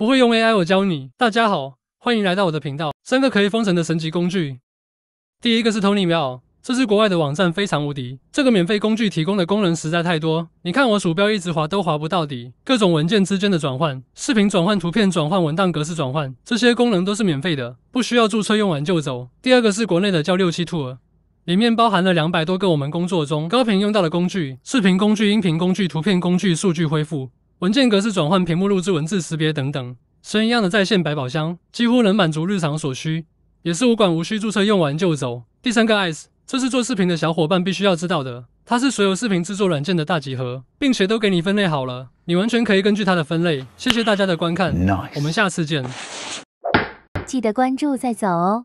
不会用 AI，我教你。大家好，欢迎来到我的频道。三个可以封神的神奇工具。第一个是 Tony m a i l 这是国外的网站，非常无敌。这个免费工具提供的功能实在太多，你看我鼠标一直滑都滑不到底。各种文件之间的转换、视频转换、图片转换、文档格式转换，这些功能都是免费的，不需要注册，用完就走。第二个是国内的，叫六七兔儿，里面包含了两百多个我们工作中高频用到的工具，视频工具、音频工具、图片工具、数据恢复。文件格式转换、屏幕录制、文字识别等等，神一样的在线百宝箱，几乎能满足日常所需，也是无管无需注册，用完就走。第三个 S，这是做视频的小伙伴必须要知道的，它是所有视频制作软件的大集合，并且都给你分类好了，你完全可以根据它的分类。谢谢大家的观看，我们下次见，记得关注再走哦。